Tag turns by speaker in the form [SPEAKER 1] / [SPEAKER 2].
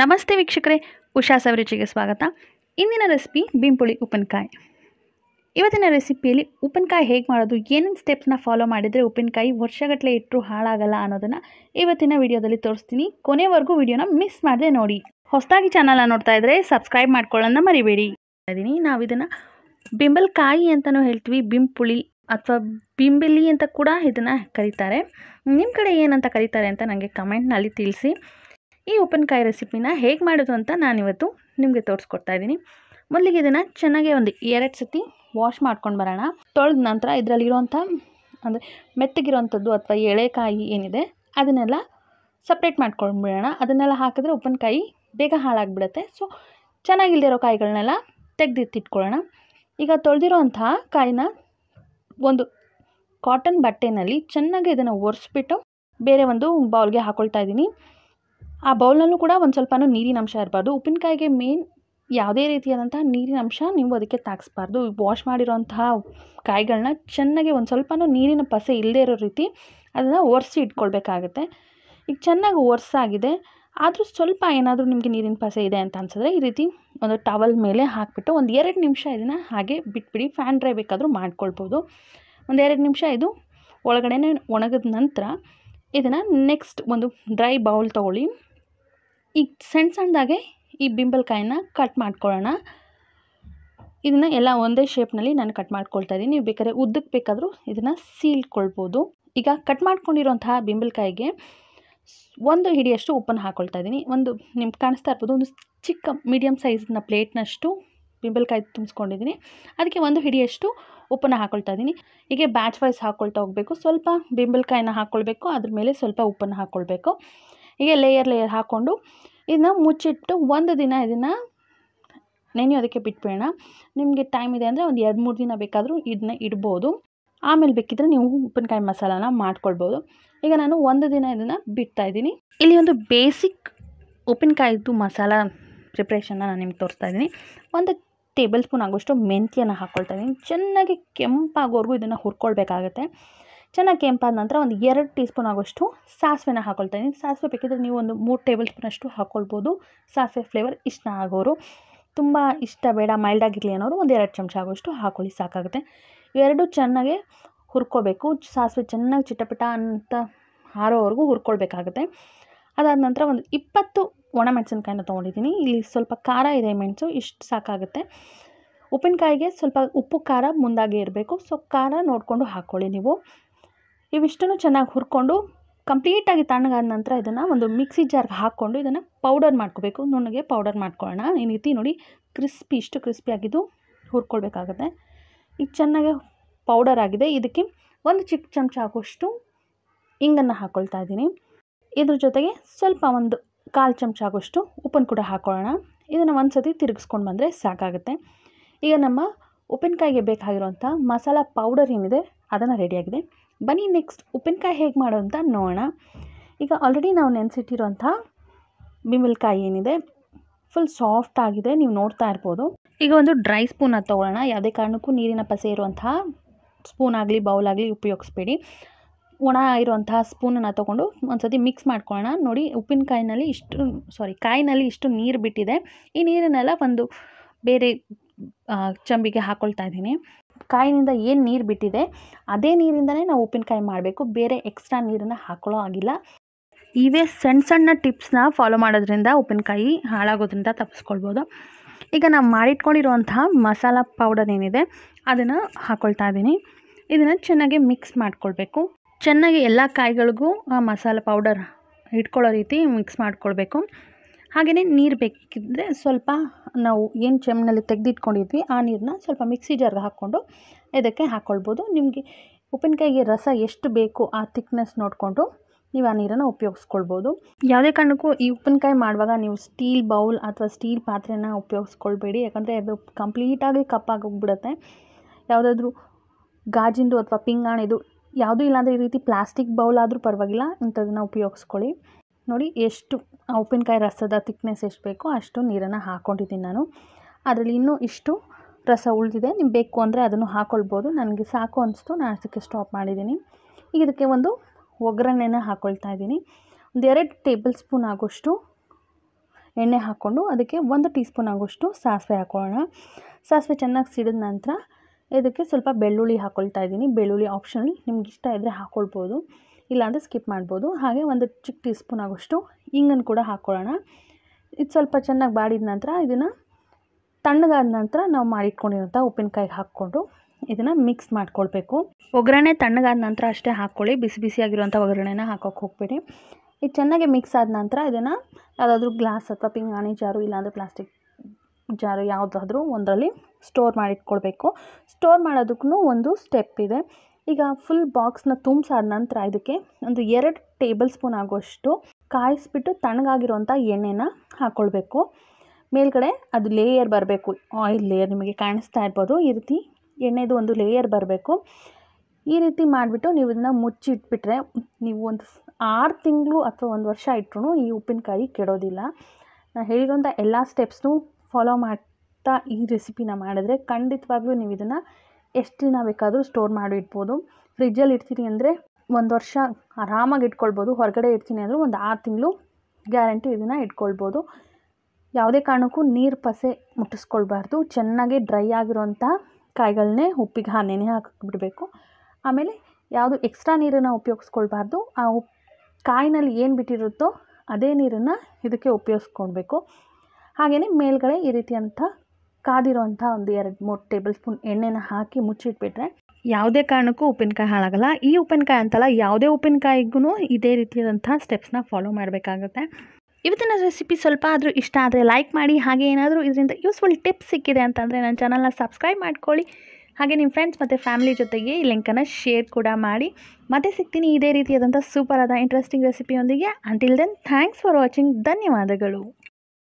[SPEAKER 1] ನಮಸ್ತೆ ವೀಕ್ಷಕರೇ ಉಷಾ ಸವರುಚಿಗೆ ಸ್ವಾಗತ ಇಂದಿನ ರೆಸಿಪಿ ಬಿಂಪುಳಿ ಉಪ್ಪಿನಕಾಯಿ ಇವತ್ತಿನ ರೆಸಿಪಿಯಲ್ಲಿ ಉಪ್ಪಿನಕಾಯಿ ಹೇಗೆ ಮಾಡೋದು ಏನೇನು ಸ್ಟೆಪ್ಸ್ನ ಫಾಲೋ ಮಾಡಿದರೆ ಉಪ್ಪಿನಕಾಯಿ ವರ್ಷಗಟ್ಟಲೆ ಇಟ್ಟರೂ ಹಾಳಾಗಲ್ಲ ಅನ್ನೋದನ್ನು ಇವತ್ತಿನ ವಿಡಿಯೋದಲ್ಲಿ ತೋರಿಸ್ತೀನಿ ಕೊನೆವರೆಗೂ ವಿಡಿಯೋನ ಮಿಸ್ ಮಾಡದೆ ನೋಡಿ ಹೊಸದಾಗಿ ಚಾನಲ್ನ ನೋಡ್ತಾ ಇದ್ದರೆ ಸಬ್ಸ್ಕ್ರೈಬ್ ಮಾಡ್ಕೊಳ್ಳೋಣ ಮರಿಬೇಡಿ ಇದ್ದೀನಿ ನಾವು ಇದನ್ನು ಬಿಂಬಲ್ಕಾಯಿ ಅಂತಲೂ ಹೇಳ್ತೀವಿ ಬಿಂಪುಳಿ ಅಥವಾ ಬಿಂಬಿಲಿ ಅಂತ ಕೂಡ ಇದನ್ನು ಕರೀತಾರೆ ನಿಮ್ಮ ಕಡೆ ಏನಂತ ಕರೀತಾರೆ ಅಂತ ನನಗೆ ಕಮೆಂಟ್ನಲ್ಲಿ ತಿಳಿಸಿ ಈ ಉಪ್ಪಿನಕಾಯಿ ರೆಸಿಪಿನ ಹೇಗೆ ಮಾಡೋದು ಅಂತ ನಾನಿವತ್ತು ನಿಮಗೆ ತೋರಿಸ್ಕೊಡ್ತಾ ಇದ್ದೀನಿ ಮೊದಲಿಗೆ ಇದನ್ನು ಚೆನ್ನಾಗಿ ಒಂದು ಎರಡು ಸತಿ ವಾಶ್ ಮಾಡ್ಕೊಂಡು ಬರೋಣ ತೊಳೆದ ನಂತರ ಇದರಲ್ಲಿರೋಂಥ ಅಂದರೆ ಮೆತ್ತಗಿರೋವಂಥದ್ದು ಅಥವಾ ಎಳೆಕಾಯಿ ಏನಿದೆ ಅದನ್ನೆಲ್ಲ ಸಪ್ರೇಟ್ ಬಿಡೋಣ ಅದನ್ನೆಲ್ಲ ಹಾಕಿದ್ರೆ ಉಪ್ಪಿನಕಾಯಿ ಬೇಗ ಹಾಳಾಗಿಬಿಡುತ್ತೆ ಸೊ ಚೆನ್ನಾಗಿಲ್ದಿರೋ ಕಾಯಿಗಳನ್ನೆಲ್ಲ ತೆಗೆದಿತ್ತಿಟ್ಕೊಳ್ಳೋಣ ಈಗ ತೊಳೆದಿರೋ ಕಾಯಿನ ಒಂದು ಕಾಟನ್ ಬಟ್ಟೆನಲ್ಲಿ ಚೆನ್ನಾಗಿ ಇದನ್ನು ಒರೆಸ್ಬಿಟ್ಟು ಬೇರೆ ಒಂದು ಬೌಲ್ಗೆ ಹಾಕ್ಕೊಳ್ತಾ ಇದ್ದೀನಿ ಆ ಬೌಲ್ನಲ್ಲೂ ಕೂಡ ಒಂದು ಸ್ವಲ್ಪನೂ ನೀರಿನಂಶ ಇರಬಾರ್ದು ಉಪ್ಪಿನಕಾಯಿಗೆ ಮೇನ್ ಯಾವುದೇ ರೀತಿಯಾದಂತಹ ನೀರಿನಂಶ ನೀವು ಅದಕ್ಕೆ ತಾಗಿಸ್ಬಾರ್ದು ವಾಶ್ ಮಾಡಿರೋಂತಹ ಕಾಯಿಗಳನ್ನ ಚೆನ್ನಾಗಿ ಒಂದು ಸ್ವಲ್ಪನೂ ನೀರಿನ ಪಸೆ ಇಲ್ಲದೇ ಇರೋ ರೀತಿ ಅದನ್ನು ಒರೆಸಿ ಇಟ್ಕೊಳ್ಬೇಕಾಗತ್ತೆ ಈಗ ಚೆನ್ನಾಗಿ ಒರೆಸಾಗಿದೆ ಆದರೂ ಸ್ವಲ್ಪ ಏನಾದರೂ ನಿಮಗೆ ನೀರಿನ ಪಸೆ ಇದೆ ಅಂತ ಅನ್ಸಿದ್ರೆ ಈ ರೀತಿ ಒಂದು ಟವಲ್ ಮೇಲೆ ಹಾಕಿಬಿಟ್ಟು ಒಂದು ಎರಡು ನಿಮಿಷ ಇದನ್ನು ಹಾಗೆ ಬಿಟ್ಬಿಡಿ ಫ್ಯಾನ್ ಡ್ರೈ ಬೇಕಾದರೂ ಮಾಡ್ಕೊಳ್ಬೋದು ಒಂದು ಎರಡು ನಿಮಿಷ ಇದು ಒಳಗಡೆ ಒಣಗಿದ ನಂತರ ಇದನ್ನು ನೆಕ್ಸ್ಟ್ ಒಂದು ಡ್ರೈ ಬೌಲ್ ತೊಗೊಳ್ಳಿ ಈಗ ಸಣ್ಣ ಸಣ್ಣದಾಗೆ ಈ ಬಿಂಬಲ್ಕಾಯನ್ನ ಕಟ್ ಮಾಡ್ಕೊಳ್ಳೋಣ ಇದನ್ನು ಎಲ್ಲ ಒಂದೇ ಶೇಪ್ನಲ್ಲಿ ನಾನು ಕಟ್ ಮಾಡ್ಕೊಳ್ತಾ ಇದ್ದೀನಿ ನೀವು ಬೇಕಾದ್ರೆ ಉದ್ದಕ್ಕೆ ಬೇಕಾದರೂ ಇದನ್ನು ಸೀಲ್ಕೊಳ್ಬೋದು ಈಗ ಕಟ್ ಮಾಡ್ಕೊಂಡಿರೋಂತಹ ಬಿಂಬಲ್ಕಾಯಿಗೆ ಒಂದು ಹಿಡಿಯಷ್ಟು ಉಪ್ಪನ್ನು ಹಾಕ್ಕೊಳ್ತಾ ಇದ್ದೀನಿ ಒಂದು ನಿಮ್ಗೆ ಕಾಣಿಸ್ತಾ ಇರ್ಬೋದು ಒಂದು ಚಿಕ್ಕ ಮೀಡಿಯಮ್ ಸೈಜ್ನ ಪ್ಲೇಟ್ನಷ್ಟು ಬಿಂಬಲ್ಕಾಯಿ ತುಂಬಿಸ್ಕೊಂಡಿದ್ದೀನಿ ಅದಕ್ಕೆ ಒಂದು ಹಿಡಿಯಷ್ಟು ಉಪ್ಪನ್ನು ಹಾಕ್ಕೊಳ್ತಾ ಇದ್ದೀನಿ ಹೀಗೆ ಬ್ಯಾಚ್ ವೈಸ್ ಹಾಕ್ಕೊಳ್ತಾ ಹೋಗಬೇಕು ಸ್ವಲ್ಪ ಬಿಂಬಲ್ಕಾಯನ್ನ ಹಾಕ್ಕೊಳ್ಬೇಕು ಅದ್ರ ಮೇಲೆ ಸ್ವಲ್ಪ ಉಪ್ಪನ್ನು ಹಾಕ್ಕೊಳ್ಬೇಕು ಹೀಗೆ ಲೇಯರ್ ಲೇಯರ್ ಹಾಕ್ಕೊಂಡು ಇದನ್ನ ಮುಚ್ಚಿಟ್ಟು ಒಂದು ದಿನ ಇದನ್ನು ನೆನೆಯೋದಕ್ಕೆ ಬಿಟ್ಬಿಡೋಣ ನಿಮಗೆ ಟೈಮ್ ಇದೆ ಅಂದರೆ ಒಂದು ಎರಡು ಮೂರು ದಿನ ಬೇಕಾದರೂ ಇದನ್ನ ಇಡ್ಬೋದು ಆಮೇಲೆ ಬೇಕಿದ್ರೆ ನೀವು ಉಪ್ಪಿನಕಾಯಿ ಮಸಾಲಾನ ಮಾಡ್ಕೊಳ್ಬೋದು ಈಗ ನಾನು ಒಂದು ದಿನ ಇದನ್ನು ಬಿಡ್ತಾಯಿದ್ದೀನಿ ಇಲ್ಲಿ ಒಂದು ಬೇಸಿಕ್ ಉಪ್ಪಿನಕಾಯಿದ್ದು ಮಸಾಲ ಪ್ರಿಪ್ರೇಷನ್ನ ನಾನು ನಿಮ್ಗೆ ತೋರಿಸ್ತಾ ಇದ್ದೀನಿ ಒಂದು ಟೇಬಲ್ ಸ್ಪೂನ್ ಆಗೋಷ್ಟು ಮೆಂತ್ಯನ ಹಾಕ್ಕೊಳ್ತಾ ಇದ್ದೀನಿ ಚೆನ್ನಾಗಿ ಕೆಂಪಾಗೋವರೆಗೂ ಇದನ್ನು ಹುರ್ಕೊಳ್ಬೇಕಾಗತ್ತೆ ಚೆನ್ನಾಗಿ ಕೆಂಪಾದ ನಂತರ ಒಂದು ಎರಡು ಟೀ ಸ್ಪೂನ್ ಆಗೋಷ್ಟು ಸಾಸಿವೆನ ಹಾಕೊಳ್ತಾ ಸಾಸಿವೆ ಬೇಕಿದ್ರೆ ನೀವು ಒಂದು ಮೂರು ಟೇಬಲ್ ಸ್ಪೂನಷ್ಟು ಹಾಕ್ಕೊಳ್ಬೋದು ಸಾಸಿವೆ ಫ್ಲೇವರ್ ಇಷ್ಟ ಆಗೋರು ತುಂಬ ಇಷ್ಟ ಬೇಡ ಮೈಲ್ಡಾಗಿರಲಿ ಅನ್ನೋರು ಒಂದು ಎರಡು ಚಮಚ ಆಗೋಷ್ಟು ಹಾಕೊಳ್ಳಿ ಸಾಕಾಗುತ್ತೆ ಎರಡು ಚೆನ್ನಾಗಿ ಹುರ್ಕೋಬೇಕು ಸಾಸಿವೆ ಚೆನ್ನಾಗಿ ಚಿಟಪಟ ಅಂತ ಹಾರೋವರೆಗೂ ಹುರ್ಕೊಳ್ಬೇಕಾಗುತ್ತೆ ಅದಾದ ನಂತರ ಒಂದು ಇಪ್ಪತ್ತು ಒಣ ಮೆಣಸಿನ್ಕಾಯಿನ ತೊಗೊಂಡಿದ್ದೀನಿ ಇಲ್ಲಿ ಸ್ವಲ್ಪ ಖಾರ ಇದೆ ಮೆಣಸು ಇಷ್ಟು ಸಾಕಾಗುತ್ತೆ ಉಪ್ಪಿನಕಾಯಿಗೆ ಸ್ವಲ್ಪ ಉಪ್ಪು ಖಾರ ಮುಂದಾಗೆ ಇರಬೇಕು ಸೊ ಖಾರ ನೋಡಿಕೊಂಡು ಹಾಕ್ಕೊಳ್ಳಿ ನೀವು ಇವಿಷ್ಟನ್ನು ಚೆನ್ನಾಗಿ ಹುರ್ಕೊಂಡು ಕಂಪ್ಲೀಟಾಗಿ ತಣ್ಣಗಾದ ನಂತರ ಇದನ್ನು ಒಂದು ಮಿಕ್ಸಿ ಜಾರ್ಗೆ ಹಾಕ್ಕೊಂಡು ಇದನ್ನು ಪೌಡರ್ ಮಾಡ್ಕೋಬೇಕು ನುಣ್ಣಗೆ ಪೌಡರ್ ಮಾಡ್ಕೊಳ್ಳೋಣ ಈ ರೀತಿ ನೋಡಿ ಕ್ರಿಸ್ಪಿ ಇಷ್ಟು ಕ್ರಿಸ್ಪಿಯಾಗಿದ್ದು ಹುರ್ಕೊಳ್ಬೇಕಾಗುತ್ತೆ ಈಗ ಚೆನ್ನಾಗಿ ಪೌಡರ್ ಆಗಿದೆ ಇದಕ್ಕೆ ಒಂದು ಚಿಕ್ಕ ಚಮಚ ಆಗುವಷ್ಟು ಇಂಗನ್ನು ಹಾಕ್ಕೊಳ್ತಾ ಇದ್ದೀನಿ ಇದ್ರ ಜೊತೆಗೆ ಸ್ವಲ್ಪ ಒಂದು ಕಾಲು ಚಮಚ ಆಗೋಷ್ಟು ಉಪ್ಪನ್ ಕೂಡ ಹಾಕ್ಕೊಳ್ಳೋಣ ಇದನ್ನು ಒಂದು ಸತಿ ತಿರುಗಿಸ್ಕೊಂಡು ಬಂದರೆ ಸಾಕಾಗುತ್ತೆ ಈಗ ನಮ್ಮ ಉಪ್ಪಿನಕಾಯಿಗೆ ಬೇಕಾಗಿರುವಂಥ ಮಸಾಲ ಪೌಡರ್ ಏನಿದೆ ಅದನ್ನು ರೆಡಿಯಾಗಿದೆ ಬನ್ನಿ ನೆಕ್ಸ್ಟ್ ಉಪ್ಪಿನಕಾಯಿ ಹೇಗೆ ಮಾಡೋ ಅಂತ ನೋಡೋಣ ಈಗ ಆಲ್ರೆಡಿ ನಾವು ನೆನೆಸಿಟ್ಟಿರೋಂಥ ಬಿಂಬಲ್ಕಾಯಿ ಏನಿದೆ ಫುಲ್ ಸಾಫ್ಟ್ ಆಗಿದೆ ನೀವು ನೋಡ್ತಾ ಇರ್ಬೋದು ಈಗ ಒಂದು ಡ್ರೈ ಸ್ಪೂನ ತೊಗೊಳ್ಳೋಣ ಯಾವುದೇ ಕಾರಣಕ್ಕೂ ನೀರಿನ ಪಸೆ ಇರುವಂತಹ ಸ್ಪೂನ್ ಆಗಲಿ ಬೌಲ್ ಆಗಲಿ ಉಪಯೋಗಿಸ್ಬೇಡಿ ಒಣ ಇರುವಂತಹ ಸ್ಪೂನನ್ನು ತೊಗೊಂಡು ಒಂದು ಸತಿ ಮಿಕ್ಸ್ ಮಾಡ್ಕೊಳ್ಳೋಣ ನೋಡಿ ಉಪ್ಪಿನಕಾಯಿನಲ್ಲಿ ಇಷ್ಟು ಸಾರಿ ಕಾಯಿನಲ್ಲಿ ಇಷ್ಟು ನೀರು ಬಿಟ್ಟಿದೆ ಈ ನೀರನ್ನೆಲ್ಲ ಒಂದು ಬೇರೆ ಚಂಬಿಗೆ ಹಾಕ್ಕೊಳ್ತಾ ಇದ್ದೀನಿ ಕಾಯಿನಿಂದ ಏನು ನೀರು ಬಿಟ್ಟಿದೆ ಅದೇ ನೀರಿಂದನೇ ನಾವು ಉಪ್ಪಿನಕಾಯಿ ಮಾಡಬೇಕು ಬೇರೆ ಎಕ್ಸ್ಟ್ರಾ ನೀರನ್ನು ಹಾಕೊಳ್ಳೋ ಆಗಿಲ್ಲ ಇವೇ ಸಣ್ಣ ಸಣ್ಣ ಟಿಪ್ಸ್ನ ಫಾಲೋ ಮಾಡೋದ್ರಿಂದ ಉಪ್ಪಿನಕಾಯಿ ಹಾಳಾಗೋದ್ರಿಂದ ತಪ್ಪಿಸ್ಕೊಳ್ಬೋದು ಈಗ ನಾವು ಮಾಡಿಟ್ಕೊಂಡಿರುವಂತಹ ಮಸಾಲ ಪೌಡರ್ ಏನಿದೆ ಅದನ್ನು ಹಾಕ್ಕೊಳ್ತಾ ಇದ್ದೀನಿ ಇದನ್ನು ಚೆನ್ನಾಗಿ ಮಿಕ್ಸ್ ಮಾಡ್ಕೊಳ್ಬೇಕು ಚೆನ್ನಾಗಿ ಎಲ್ಲ ಕಾಯಿಗಳಿಗೂ ಆ ಮಸಾಲ ಪೌಡರ್ ಇಟ್ಕೊಳ್ಳೋ ರೀತಿ ಮಿಕ್ಸ್ ಮಾಡ್ಕೊಳ್ಬೇಕು ಹಾಗೆಯೇ ನೀರು ಬೇಕಿದ್ದರೆ ಸ್ವಲ್ಪ ನಾವು ಏನು ಚೆಮ್ಮನಲ್ಲಿ ತೆಗೆದಿಟ್ಕೊಂಡಿದ್ವಿ ಆ ನೀರನ್ನ ಸ್ವಲ್ಪ ಮಿಕ್ಸಿ ಜಾರ್ಗೆ ಹಾಕ್ಕೊಂಡು ಇದಕ್ಕೆ ಹಾಕ್ಕೊಳ್ಬೋದು ನಿಮಗೆ ಉಪ್ಪಿನಕಾಯಿಗೆ ರಸ ಎಷ್ಟು ಬೇಕು ಆ ತಿಕ್ನೆಸ್ ನೋಡಿಕೊಂಡು ನೀವು ಆ ನೀರನ್ನು ಉಪಯೋಗಿಸ್ಕೊಳ್ಬೋದು ಯಾವುದೇ ಕಾರಣಕ್ಕೂ ಈ ಉಪ್ಪಿನಕಾಯಿ ಮಾಡುವಾಗ ನೀವು ಸ್ಟೀಲ್ ಬೌಲ್ ಅಥವಾ ಸ್ಟೀಲ್ ಪಾತ್ರೆನ ಉಪಯೋಗಿಸ್ಕೊಳ್ಬೇಡಿ ಯಾಕಂದರೆ ಅದು ಕಂಪ್ಲೀಟಾಗಿ ಕಪ್ಪಾಗೋಗ್ಬಿಡುತ್ತೆ ಯಾವುದಾದ್ರೂ ಗಾಜಿಂದು ಅಥವಾ ಪಿಂಗಾಣಿದು ಯಾವುದೂ ಇಲ್ಲಾಂದರೆ ಈ ರೀತಿ ಪ್ಲಾಸ್ಟಿಕ್ ಬೌಲ್ ಆದರೂ ಪರವಾಗಿಲ್ಲ ಇಂಥದನ್ನು ಉಪಯೋಗಿಸ್ಕೊಳ್ಳಿ ನೋಡಿ ಎಷ್ಟು ಉಪ್ಪಿನಕಾಯಿ ರಸದ ತಿಕ್ನೆಸ್ ಎಷ್ಟು ಬೇಕೋ ಅಷ್ಟು ನೀರನ್ನು ಹಾಕ್ಕೊಂಡಿದ್ದೀನಿ ನಾನು ಅದರಲ್ಲಿ ಇನ್ನೂ ಇಷ್ಟು ರಸ ಉಳಿದಿದೆ ನಿಮ್ಗೆ ಬೇಕು ಅಂದರೆ ಅದನ್ನು ಹಾಕ್ಕೊಳ್ಬೋದು ನನಗೆ ಸಾಕು ಅನಿಸ್ತು ನಾನು ಅದಕ್ಕೆ ಸ್ಟಾಪ್ ಮಾಡಿದ್ದೀನಿ ಈಗ ಇದಕ್ಕೆ ಒಂದು ಒಗ್ಗರಣೆನ ಹಾಕ್ಕೊಳ್ತಾ ಇದ್ದೀನಿ ಒಂದು ಎರಡು ಟೇಬಲ್ ಸ್ಪೂನ್ ಆಗೋಷ್ಟು ಎಣ್ಣೆ ಹಾಕ್ಕೊಂಡು ಅದಕ್ಕೆ ಒಂದು ಟೀ ಸ್ಪೂನ್ ಆಗೋಷ್ಟು ಸಾಸಿವೆ ಹಾಕೊಳ್ಳೋಣ ಸಾಸಿವೆ ಚೆನ್ನಾಗಿ ಸಿಡಿದ ನಂತರ ಇದಕ್ಕೆ ಸ್ವಲ್ಪ ಬೆಳ್ಳುಳ್ಳಿ ಹಾಕ್ಕೊಳ್ತಾ ಇದ್ದೀನಿ ಬೆಳ್ಳುಳ್ಳಿ ಆಪ್ಷನಲ್ ನಿಮ್ಗೆ ಇಷ್ಟ ಇದ್ದರೆ ಹಾಕ್ಕೊಳ್ಬೋದು ಇಲ್ಲಾಂದರೆ ಸ್ಕಿಪ್ ಮಾಡ್ಬೋದು ಹಾಗೆ ಒಂದು ಚಿಕ್ಕ ಟೀ ಸ್ಪೂನ್ ಆಗೋಷ್ಟು ಇಂಗನ್ನು ಕೂಡ ಹಾಕ್ಕೊಳ್ಳೋಣ ಇದು ಸ್ವಲ್ಪ ಚೆನ್ನಾಗಿ ಬಾಡಿದ ನಂತರ ಇದನ್ನು ತಣ್ಣಗಾದ ನಂತರ ನಾವು ಮಾಡಿಟ್ಕೊಂಡಿರೋಂಥ ಉಪ್ಪಿನಕಾಯಿಗೆ ಹಾಕ್ಕೊಂಡು ಇದನ್ನು ಮಿಕ್ಸ್ ಮಾಡ್ಕೊಳ್ಬೇಕು ಒಗ್ಗರಣೆ ತಣ್ಣಗಾದ ನಂತರ ಅಷ್ಟೇ ಹಾಕ್ಕೊಳ್ಳಿ ಬಿಸಿ ಬಿಸಿಯಾಗಿರುವಂಥ ಒಗ್ಗರಣೆನ ಹಾಕೋಕೆ ಹೋಗ್ಬೇಡಿ ಇದು ಚೆನ್ನಾಗಿ ಮಿಕ್ಸ್ ಆದ ನಂತರ ಇದನ್ನು ಯಾವುದಾದ್ರೂ ಗ್ಲಾಸ್ ಅಥವಾ ಪಿಂಗಾಣಿ ಜಾರು ಇಲ್ಲಾಂದರೆ ಪ್ಲಾಸ್ಟಿಕ್ ಜಾರು ಯಾವುದಾದ್ರೂ ಒಂದರಲ್ಲಿ ಸ್ಟೋರ್ ಮಾಡಿಟ್ಕೊಳ್ಬೇಕು ಸ್ಟೋರ್ ಮಾಡೋದಕ್ಕೂ ಒಂದು ಸ್ಟೆಪ್ ಇದೆ ಈಗ ಫುಲ್ ಬಾಕ್ಸ್ನ ತುಂಬಿಸಾದ ನಂತರ ಇದಕ್ಕೆ ಒಂದು ಎರಡು ಟೇಬಲ್ ಸ್ಪೂನ್ ಆಗೋಷ್ಟು ಕಾಯಿಸ್ಬಿಟ್ಟು ತಣ್ಣಗಾಗಿರುವಂಥ ಎಣ್ಣೆನ ಹಾಕ್ಕೊಳ್ಬೇಕು ಮೇಲ್ಗಡೆ ಅದು ಲೇಯರ್ ಬರಬೇಕು ಆಯಿಲ್ ಲೇಯರ್ ನಿಮಗೆ ಕಾಣಿಸ್ತಾ ಇರ್ಬೋದು ಈ ರೀತಿ ಎಣ್ಣೆದು ಒಂದು ಲೇಯರ್ ಬರಬೇಕು ಈ ರೀತಿ ಮಾಡಿಬಿಟ್ಟು ನೀವು ಇದನ್ನು ಮುಚ್ಚಿ ಇಟ್ಬಿಟ್ರೆ ನೀವು ಒಂದು ಆರು ತಿಂಗಳು ಅಥವಾ ಒಂದು ವರ್ಷ ಇಟ್ಟರು ಈ ಉಪ್ಪಿನಕಾಯಿ ಕೆಡೋದಿಲ್ಲ ನಾನು ಹೇಳಿರೋಂಥ ಎಲ್ಲ ಸ್ಟೆಪ್ಸ್ನೂ ಫಾಲೋ ಮಾಡ್ತಾ ಈ ರೆಸಿಪಿನ ಮಾಡಿದ್ರೆ ಖಂಡಿತವಾಗ್ಲೂ ನೀವು ಇದನ್ನು ಎಷ್ಟು ದಿನ ಬೇಕಾದರೂ ಸ್ಟೋರ್ ಮಾಡಿ ಇಡ್ಬೋದು ಫ್ರಿಜ್ಜಲ್ಲಿ ಇಡ್ತೀನಿ ಅಂದರೆ ಒಂದು ವರ್ಷ ಆರಾಮಾಗಿ ಇಟ್ಕೊಳ್ಬೋದು ಹೊರಗಡೆ ಇಡ್ತೀನಿ ಅಂದರೆ ಒಂದು ಆರು ತಿಂಗಳು ಗ್ಯಾರಂಟಿ ಇದನ್ನು ಇಟ್ಕೊಳ್ಬೋದು ಯಾವುದೇ ಕಾರಣಕ್ಕೂ ನೀರು ಪಸೆ ಮುಟ್ಟಿಸ್ಕೊಳ್ಬಾರ್ದು ಚೆನ್ನಾಗಿ ಡ್ರೈ ಆಗಿರೋಂಥ ಕಾಯಿಗಳನ್ನೇ ಉಪ್ಪಿಗೆ ಹಾ ನೆನೆ ಹಾಕಿಬಿಡಬೇಕು ಆಮೇಲೆ ಯಾವುದು ಎಕ್ಸ್ಟ್ರಾ ನೀರನ್ನು ಉಪಯೋಗಿಸ್ಕೊಳ್ಬಾರ್ದು ಆ ಉಪ್ ಕಾಯಿನಲ್ಲಿ ಏನು ಬಿಟ್ಟಿರುತ್ತೋ ಅದೇ ನೀರನ್ನು ಇದಕ್ಕೆ ಉಪಯೋಗಿಸ್ಕೊಳ್ಬೇಕು ಹಾಗೆಯೇ ಮೇಲ್ಗಡೆ ಈ ರೀತಿಯಂಥ ಕಾದಿರೋಂಥ ಒಂದು ಎರಡು ಮೂರು ಟೇಬಲ್ ಸ್ಪೂನ್ ಎಣ್ಣೆನ ಹಾಕಿ ಮುಚ್ಚಿಟ್ಬಿಟ್ರೆ ಯಾವುದೇ ಕಾರಣಕ್ಕೂ ಉಪ್ಪಿನಕಾಯಿ ಹಾಳಾಗಲ್ಲ ಈ ಉಪ್ಪಿನಕಾಯಿ ಅಂತಲ್ಲ ಯಾವುದೇ ಉಪ್ಪಿನಕಾಯಿಗೂ ಇದೇ ರೀತಿಯಾದಂಥ ಸ್ಟೆಪ್ಸ್ನ ಫಾಲೋ ಮಾಡಬೇಕಾಗುತ್ತೆ ಇವತ್ತಿನ ರೆಸಿಪಿ ಸ್ವಲ್ಪ ಆದರೂ ಇಷ್ಟ ಆದರೆ ಲೈಕ್ ಮಾಡಿ ಹಾಗೆ ಏನಾದರೂ ಇದರಿಂದ ಯೂಸ್ಫುಲ್ ಟಿಪ್ಸ್ ಸಿಕ್ಕಿದೆ ಅಂತಂದರೆ ನನ್ನ ಚಾನಲ್ನ ಸಬ್ಸ್ಕ್ರೈಬ್ ಮಾಡ್ಕೊಳ್ಳಿ ಹಾಗೆ ನಿಮ್ಮ ಫ್ರೆಂಡ್ಸ್ ಮತ್ತು ಫ್ಯಾಮಿಲಿ ಜೊತೆಗೆ ಈ ಲಿಂಕನ್ನು ಶೇರ್ ಕೂಡ ಮಾಡಿ ಮತ್ತೆ ಸಿಗ್ತೀನಿ ಇದೇ ರೀತಿಯಾದಂಥ ಆದ ಇಂಟ್ರೆಸ್ಟಿಂಗ್ ರೆಸಿಪಿಯೊಂದಿಗೆ until then thanks for watching ಧನ್ಯವಾದಗಳು